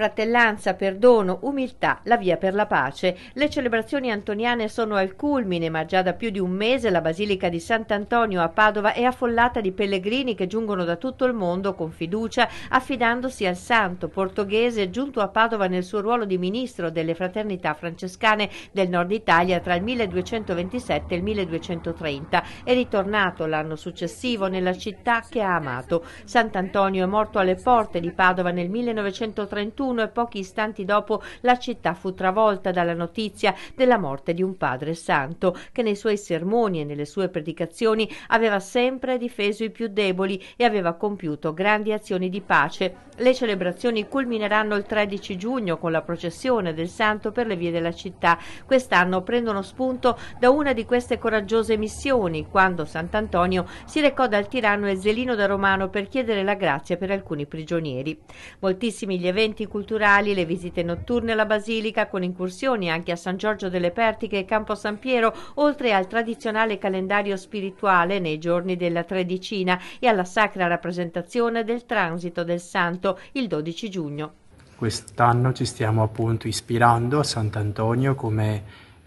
Fratellanza, perdono, umiltà, la via per la pace. Le celebrazioni antoniane sono al culmine, ma già da più di un mese la Basilica di Sant'Antonio a Padova è affollata di pellegrini che giungono da tutto il mondo con fiducia, affidandosi al santo portoghese giunto a Padova nel suo ruolo di ministro delle fraternità francescane del nord Italia tra il 1227 e il 1230. È ritornato l'anno successivo nella città che ha amato. Sant'Antonio è morto alle porte di Padova nel 1931 21 e pochi istanti dopo la città fu travolta dalla notizia della morte di un padre santo che nei suoi sermoni e nelle sue predicazioni aveva sempre difeso i più deboli e aveva compiuto grandi azioni di pace. Le celebrazioni culmineranno il 13 giugno con la processione del santo per le vie della città. Quest'anno prendono spunto da una di queste coraggiose missioni, quando Sant'Antonio si recò dal tiranno Ezzelino da Romano per chiedere la grazia per alcuni prigionieri. Moltissimi gli eventi culturali culturali, le visite notturne alla Basilica, con incursioni anche a San Giorgio delle Pertiche e Campo San Piero, oltre al tradizionale calendario spirituale nei giorni della Tredicina e alla sacra rappresentazione del transito del Santo il 12 giugno. Quest'anno ci stiamo appunto ispirando a Sant'Antonio come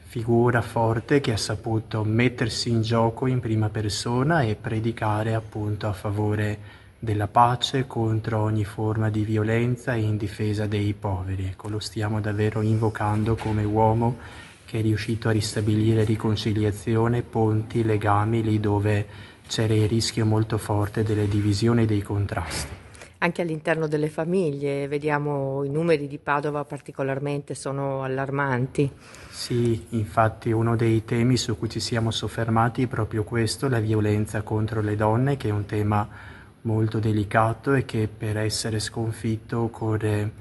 figura forte che ha saputo mettersi in gioco in prima persona e predicare appunto a favore di della pace contro ogni forma di violenza e in difesa dei poveri. Ecco, lo stiamo davvero invocando come uomo che è riuscito a ristabilire riconciliazione, ponti, legami lì dove c'era il rischio molto forte delle divisioni e dei contrasti. Anche all'interno delle famiglie, vediamo i numeri di Padova particolarmente sono allarmanti. Sì, infatti uno dei temi su cui ci siamo soffermati è proprio questo, la violenza contro le donne, che è un tema molto delicato e che per essere sconfitto occorre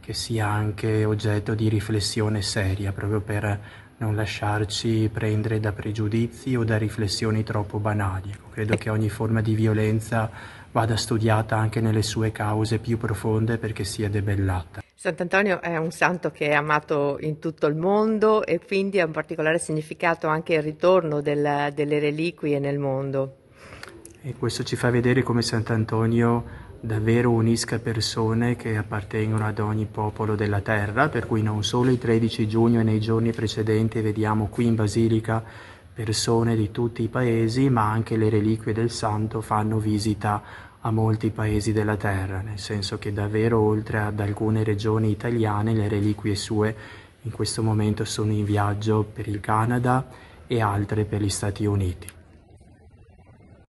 che sia anche oggetto di riflessione seria, proprio per non lasciarci prendere da pregiudizi o da riflessioni troppo banali. Ecco, credo eh. che ogni forma di violenza vada studiata anche nelle sue cause più profonde perché sia debellata. Sant'Antonio è un santo che è amato in tutto il mondo e quindi ha un particolare significato anche il ritorno del, delle reliquie nel mondo e questo ci fa vedere come Sant'Antonio davvero unisca persone che appartengono ad ogni popolo della terra, per cui non solo il 13 giugno e nei giorni precedenti vediamo qui in Basilica persone di tutti i paesi, ma anche le reliquie del santo fanno visita a molti paesi della terra, nel senso che davvero oltre ad alcune regioni italiane le reliquie sue in questo momento sono in viaggio per il Canada e altre per gli Stati Uniti.